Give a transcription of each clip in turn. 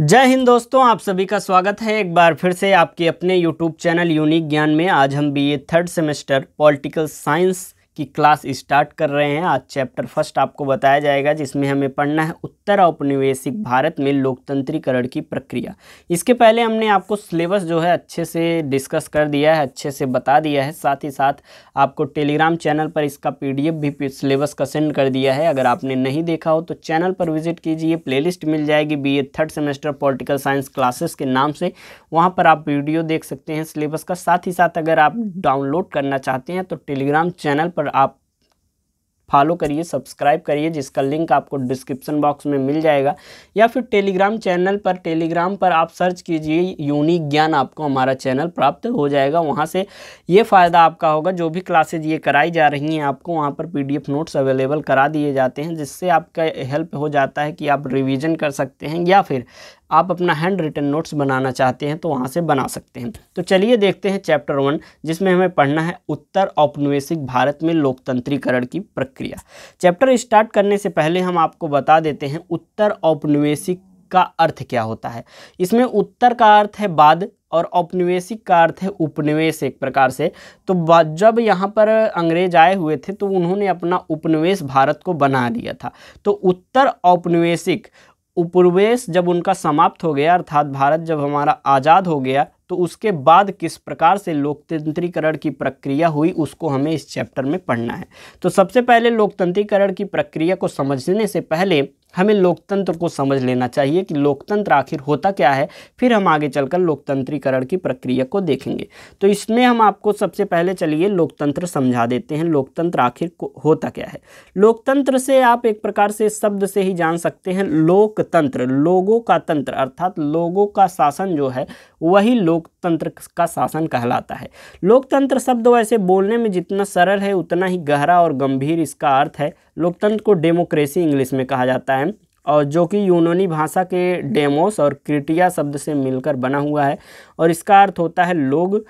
जय हिंद दोस्तों आप सभी का स्वागत है एक बार फिर से आपके अपने यूट्यूब चैनल यूनिक ज्ञान में आज हम BA third semester political science की क्लास स्टार्ट कर रहे हैं आज चैप्टर फर्स्ट आपको बताया जाएगा जिसमें हमें पढ़ना है उत्तर औपनिवेशिक भारत में लोकतंत्रीकरण की प्रक्रिया इसके पहले हमने आपको सिलेबस जो है अच्छे से डिस्कस कर दिया है अच्छे से बता दिया है साथ ही साथ आपको टेलीग्राम चैनल पर इसका पी भी सिलेबस का सेंड कर दिया है अगर आपने नहीं देखा हो तो चैनल पर विजिट कीजिए प्ले मिल जाएगी B third semester political science classes के नाम से वहाँ पर आप वीडियो देख सकते हैं सिलेबस का साथ ही साथ अगर आप डाउनलोड करना चाहते हैं तो टेलीग्राम चैनल पर और आप फॉलो करिए सब्सक्राइब करिए जिसका लिंक आपको डिस्क्रिप्शन बॉक्स में मिल जाएगा या फिर टेलीग्राम चैनल पर टेलीग्राम पर आप सर्च कीजिए यूनिक ज्ञान आपको हमारा चैनल प्राप्त हो जाएगा वहाँ से ये फ़ायदा आपका होगा जो भी क्लासेज ये कराई जा रही हैं आपको वहाँ पर पीडीएफ नोट्स अवेलेबल करा दिए जाते हैं जिससे आपका हेल्प हो जाता है कि आप रिविज़न कर सकते हैं या फिर आप अपना हैंड रिटन नोट्स बनाना चाहते हैं तो वहाँ से बना सकते हैं तो चलिए देखते हैं चैप्टर वन जिसमें हमें पढ़ना है उत्तर औपनिवेशिक भारत में लोकतंत्रीकरण की प्रक्रिया चैप्टर स्टार्ट करने से पहले हम आपको बता देते हैं उत्तर औपनिवेशिक का अर्थ क्या होता है इसमें उत्तर का अर्थ है बाद और औपनिवेशिक का अर्थ है उपनिवेश एक प्रकार से तो जब यहाँ पर अंग्रेज आए हुए थे तो उन्होंने अपना उपनिवेश भारत को बना लिया था तो उत्तर औपनिवेशिक उपनिवेश जब उनका समाप्त हो गया अर्थात भारत जब हमारा आज़ाद हो गया तो उसके बाद किस प्रकार से लोकतंत्रीकरण की प्रक्रिया हुई उसको हमें इस चैप्टर में पढ़ना है तो सबसे पहले लोकतंत्रीकरण की प्रक्रिया को समझने से पहले हमें लोकतंत्र को समझ लेना चाहिए कि लोकतंत्र आखिर होता क्या है फिर हम आगे चलकर लोकतंत्रीकरण की प्रक्रिया को देखेंगे तो इसमें हम आपको सबसे पहले चलिए लोकतंत्र समझा देते हैं लोकतंत्र आखिर होता क्या है लोकतंत्र से आप एक प्रकार से शब्द से ही जान सकते हैं लोकतंत्र लोगों का तंत्र अर्थात लोगों का शासन जो है वही लोकतंत्र का शासन कहलाता है लोकतंत्र शब्द वैसे बोलने में जितना सरल है उतना ही गहरा और गंभीर इसका अर्थ है लोकतंत्र को डेमोक्रेसी इंग्लिश में कहा जाता है और जो कि यूनानी भाषा के डेमोस और क्रिटिया शब्द से मिलकर बना हुआ है और इसका अर्थ होता है लोग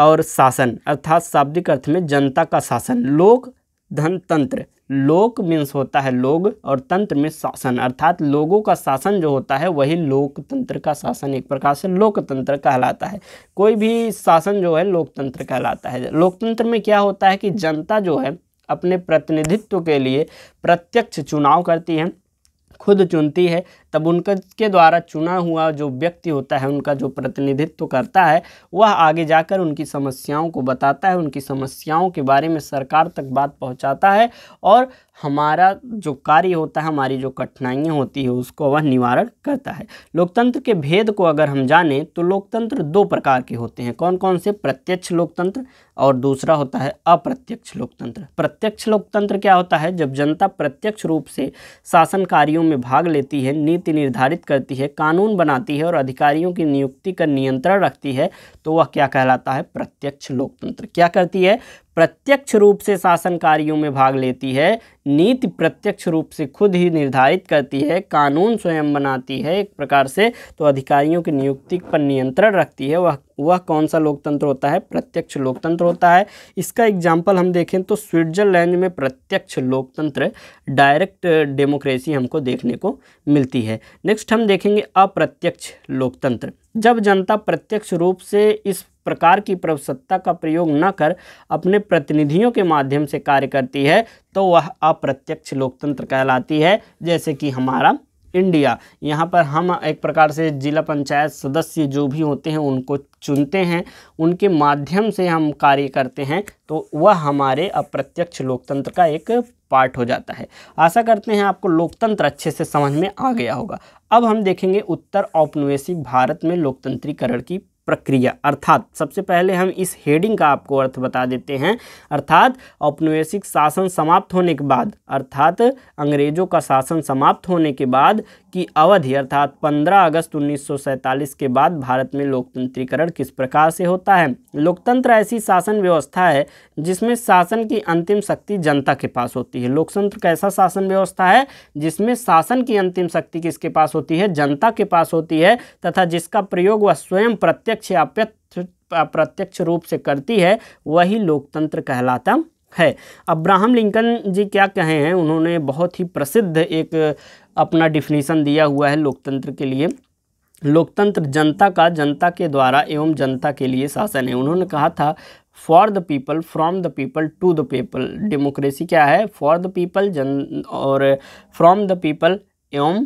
और शासन अर्थात शाब्दिक अर्थ में जनता का शासन लोक धन तंत्र लोक मीन्स होता है लोग और तंत्र में शासन अर्थात लोगों का शासन जो होता है वही लोकतंत्र का शासन एक प्रकार से लोकतंत्र कहलाता है कोई भी शासन जो है लोकतंत्र कहलाता है लोकतंत्र में क्या होता है कि जनता जो है अपने प्रतिनिधित्व के लिए प्रत्यक्ष चुनाव करती हैं खुद चुनती है तब उनके के द्वारा चुना हुआ जो व्यक्ति होता है उनका जो प्रतिनिधित्व करता है वह आगे जाकर उनकी समस्याओं को बताता है उनकी समस्याओं के बारे में सरकार तक बात पहुंचाता है और हमारा जो कार्य होता है हमारी जो कठिनाइयाँ होती है उसको वह निवारण करता है लोकतंत्र के भेद को अगर हम जानें तो लोकतंत्र दो प्रकार के होते हैं कौन कौन से प्रत्यक्ष लोकतंत्र और दूसरा होता है अप्रत्यक्ष लोकतंत्र प्रत्यक्ष लोकतंत्र क्या होता है जब जनता प्रत्यक्ष रूप से शासन कार्यों में भाग लेती है नीति निर्धारित करती है कानून बनाती है और अधिकारियों की नियुक्ति का नियंत्रण रखती है तो वह क्या कहलाता है प्रत्यक्ष लोकतंत्र क्या करती है प्रत्यक्ष रूप से शासन कार्यों में भाग लेती है नीति प्रत्यक्ष रूप से खुद ही निर्धारित करती है कानून स्वयं बनाती है एक प्रकार से तो अधिकारियों की नियुक्ति पर नियंत्रण रखती है वह वह कौन सा लोकतंत्र होता है प्रत्यक्ष लोकतंत्र होता है इसका एग्जाम्पल हम देखें तो स्विट्जरलैंड में प्रत्यक्ष लोकतंत्र डायरेक्ट डेमोक्रेसी हमको देखने को मिलती है नेक्स्ट हम देखेंगे अप्रत्यक्ष लोकतंत्र जब जनता प्रत्यक्ष रूप से इस प्रकार की प्रवसत्ता का प्रयोग न कर अपने प्रतिनिधियों के माध्यम से कार्य करती है तो वह अप्रत्यक्ष लोकतंत्र कहलाती है जैसे कि हमारा इंडिया यहाँ पर हम एक प्रकार से जिला पंचायत सदस्य जो भी होते हैं उनको चुनते हैं उनके माध्यम से हम कार्य करते हैं तो वह हमारे अप्रत्यक्ष लोकतंत्र का एक पार्ट हो जाता है आशा करते हैं आपको लोकतंत्र अच्छे से समझ में आ गया होगा अब हम देखेंगे उत्तर औपनिवेशिक भारत में लोकतंत्रीकरण की प्रक्रिया अर्थात सबसे पहले हम इस हेडिंग का आपको अर्थ बता देते हैं अर्थात औपनिवेशिक शासन समाप्त होने के बाद अर्थात अंग्रेजों का शासन समाप्त होने के बाद की अवधि अर्थात 15 अगस्त 1947 के बाद भारत में लोकतंत्रीकरण किस प्रकार से होता है लोकतंत्र ऐसी शासन व्यवस्था है जिसमें शासन की अंतिम शक्ति जनता के पास होती है लोकतंत्र कैसा शासन व्यवस्था है जिसमें शासन की अंतिम शक्ति किसके पास होती है जनता के पास होती है तथा जिसका प्रयोग वह स्वयं प्रत्यक्ष प्रत्यक्ष या प्रत्यक्ष रूप से करती है वही लोकतंत्र कहलाता है अब्राहम लिंकन जी क्या कहे हैं उन्होंने बहुत ही प्रसिद्ध एक अपना डिफिनीसन दिया हुआ है लोकतंत्र के लिए लोकतंत्र जनता का जनता के द्वारा एवं जनता के लिए शासन है उन्होंने कहा था for the people from the people to the people democracy क्या है फॉर द पीपल जन और फ्रॉम द पीपल एवं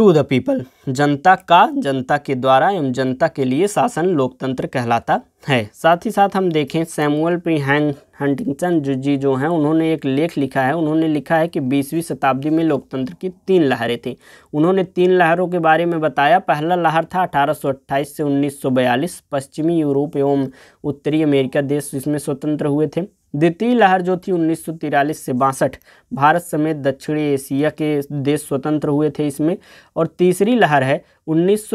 टू द पीपल जनता का जनता के द्वारा एवं जनता के लिए शासन लोकतंत्र कहलाता है साथ ही साथ हम देखें सैमुअल पी हैंग हंटिंगटन जी जो हैं उन्होंने एक लेख लिखा है उन्होंने लिखा है कि बीसवीं शताब्दी में लोकतंत्र की तीन लहरें थीं उन्होंने तीन लहरों के बारे में बताया पहला लहर था 1828 से 1942 पश्चिमी यूरोप एवं उत्तरी अमेरिका देश इसमें स्वतंत्र हुए थे द्वितीय लहर जो थी उन्नीस से बासठ भारत समेत दक्षिणी एशिया के देश स्वतंत्र हुए थे इसमें और तीसरी लहर है उन्नीस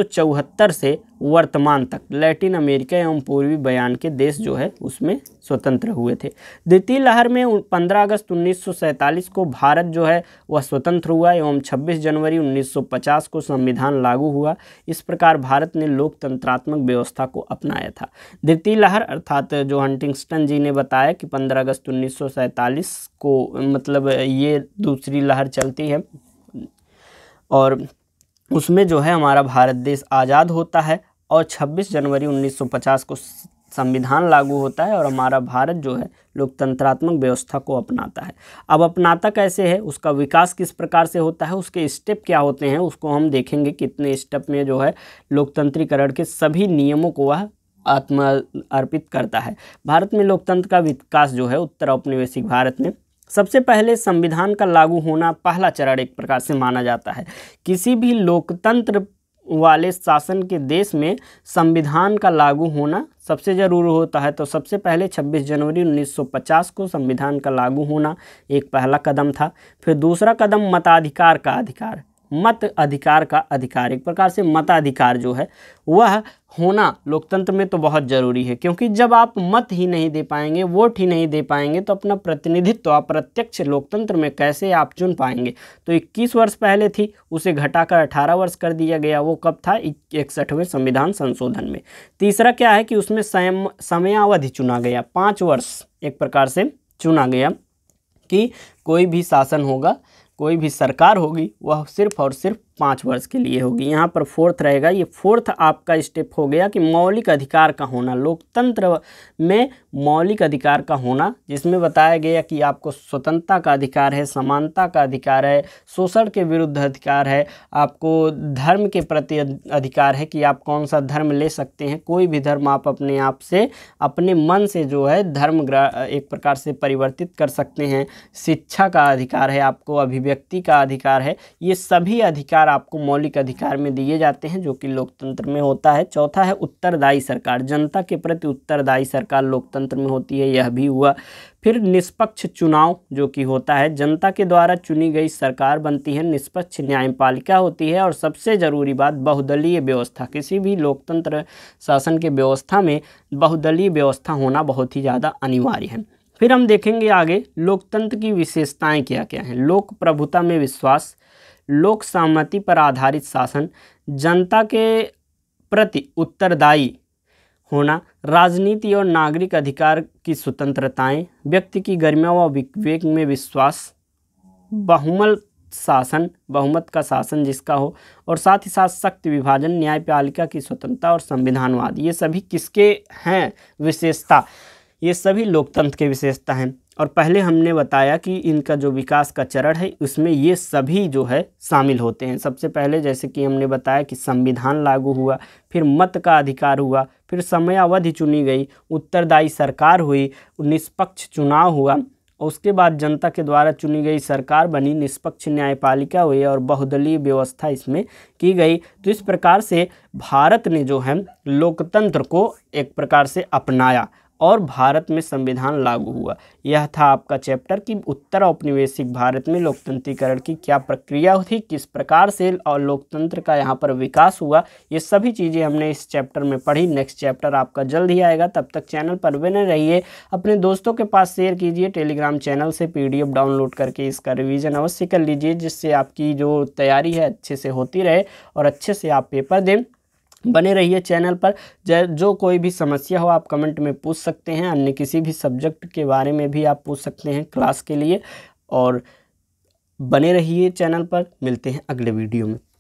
से वर्तमान तक लैटिन अमेरिका एवं पूर्वी बयान के देश जो है उसमें स्वतंत्र हुए थे द्वितीय लहर में 15 अगस्त 1947 को भारत जो है वह स्वतंत्र हुआ एवं 26 जनवरी 1950 को संविधान लागू हुआ इस प्रकार भारत ने लोकतंत्रात्मक व्यवस्था को अपनाया था द्वितीय लहर अर्थात जो हंटिंगस्टन जी ने बताया कि 15 अगस्त 1947 को मतलब ये दूसरी लहर चलती है और उसमें जो है हमारा भारत देश आज़ाद होता है और 26 जनवरी 1950 को संविधान लागू होता है और हमारा भारत जो है लोकतंत्रात्मक व्यवस्था को अपनाता है अब अपनाता कैसे है उसका विकास किस प्रकार से होता है उसके स्टेप क्या होते हैं उसको हम देखेंगे कितने स्टेप में जो है लोकतंत्रीकरण के सभी नियमों को वह आत्मा अर्पित करता है भारत में लोकतंत्र का विकास जो है उत्तर औपनिवेशिक भारत में सबसे पहले संविधान का लागू होना पहला चरण एक प्रकार से माना जाता है किसी भी लोकतंत्र वाले शासन के देश में संविधान का लागू होना सबसे ज़रूर होता है तो सबसे पहले 26 जनवरी 1950 को संविधान का लागू होना एक पहला कदम था फिर दूसरा कदम मताधिकार का अधिकार मत अधिकार का अधिकार एक प्रकार से मताधिकार जो है वह होना लोकतंत्र में तो बहुत ज़रूरी है क्योंकि जब आप मत ही नहीं दे पाएंगे वोट ही नहीं दे पाएंगे तो अपना प्रतिनिधित्व आप अप्रत्यक्ष लोकतंत्र में कैसे आप चुन पाएंगे तो 21 वर्ष पहले थी उसे घटाकर 18 वर्ष कर दिया गया वो कब था इकसठवें संविधान संशोधन में तीसरा क्या है कि उसमें समयावधि चुना गया पाँच वर्ष एक प्रकार से चुना गया कि कोई भी शासन होगा कोई भी सरकार होगी वह सिर्फ और सिर्फ पाँच वर्ष के लिए होगी यहाँ पर फोर्थ रहेगा ये फोर्थ आपका स्टेप हो गया कि मौलिक अधिकार का होना लोकतंत्र में मौलिक अधिकार का होना जिसमें बताया गया कि आपको स्वतंत्रता का अधिकार है समानता का अधिकार है शोषण के विरुद्ध अधिकार है आपको धर्म के प्रति अधिकार है कि आप कौन सा धर्म ले सकते हैं कोई भी धर्म आप अपने आप से अपने मन से जो है धर्म एक प्रकार से परिवर्तित कर सकते हैं शिक्षा का अधिकार है आपको अभिव्यक्ति का अधिकार है ये सभी अधिकार अधिकार आपको मौलिक अधिकार में दिए जाते हैं जो कि लोकतंत्र में होता है चौथा है उत्तरदायी सरकार जनता के प्रति उत्तरदायी सरकार लोकतंत्र में होती है यह भी हुआ फिर निष्पक्ष चुनाव जो कि होता है जनता के द्वारा चुनी गई सरकार बनती है निष्पक्ष न्यायपालिका होती है और सबसे ज़रूरी बात बहुदलीय व्यवस्था किसी भी लोकतंत्र शासन के व्यवस्था में बहुदलीय व्यवस्था होना बहुत ही ज़्यादा अनिवार्य है फिर हम देखेंगे आगे लोकतंत्र की विशेषताएं क्या क्या हैं लोक प्रभुता में विश्वास लोक सहमति पर आधारित शासन जनता के प्रति उत्तरदायी होना राजनीति और नागरिक अधिकार की स्वतंत्रताएं व्यक्ति की गरिमा व विवेक में विश्वास बहुमल शासन बहुमत का शासन जिसका हो और साथ ही साथ शक्ति विभाजन न्यायपालिका की स्वतंत्रता और संविधानवाद ये सभी किसके हैं विशेषता ये सभी लोकतंत्र के विशेषता हैं और पहले हमने बताया कि इनका जो विकास का चरण है उसमें ये सभी जो है शामिल होते हैं सबसे पहले जैसे कि हमने बताया कि संविधान लागू हुआ फिर मत का अधिकार हुआ फिर समयावधि चुनी गई उत्तरदायी सरकार हुई निष्पक्ष चुनाव हुआ उसके बाद जनता के द्वारा चुनी गई सरकार बनी निष्पक्ष न्यायपालिका हुई और बहुदलीय व्यवस्था इसमें की गई तो इस प्रकार से भारत ने जो है लोकतंत्र को एक प्रकार से अपनाया और भारत में संविधान लागू हुआ यह था आपका चैप्टर कि उत्तर औपनिवेशिक भारत में लोकतंत्रीकरण की क्या प्रक्रिया थी किस प्रकार से और लोकतंत्र का यहाँ पर विकास हुआ ये सभी चीज़ें हमने इस चैप्टर में पढ़ी नेक्स्ट चैप्टर आपका जल्द ही आएगा तब तक चैनल पर बने रहिए अपने दोस्तों के पास शेयर कीजिए टेलीग्राम चैनल से पी डाउनलोड करके इसका रिविज़न अवश्य कर लीजिए जिससे आपकी जो तैयारी है अच्छे से होती रहे और अच्छे से आप पेपर दें बने रहिए चैनल पर जो कोई भी समस्या हो आप कमेंट में पूछ सकते हैं अन्य किसी भी सब्जेक्ट के बारे में भी आप पूछ सकते हैं क्लास के लिए और बने रहिए चैनल पर मिलते हैं अगले वीडियो में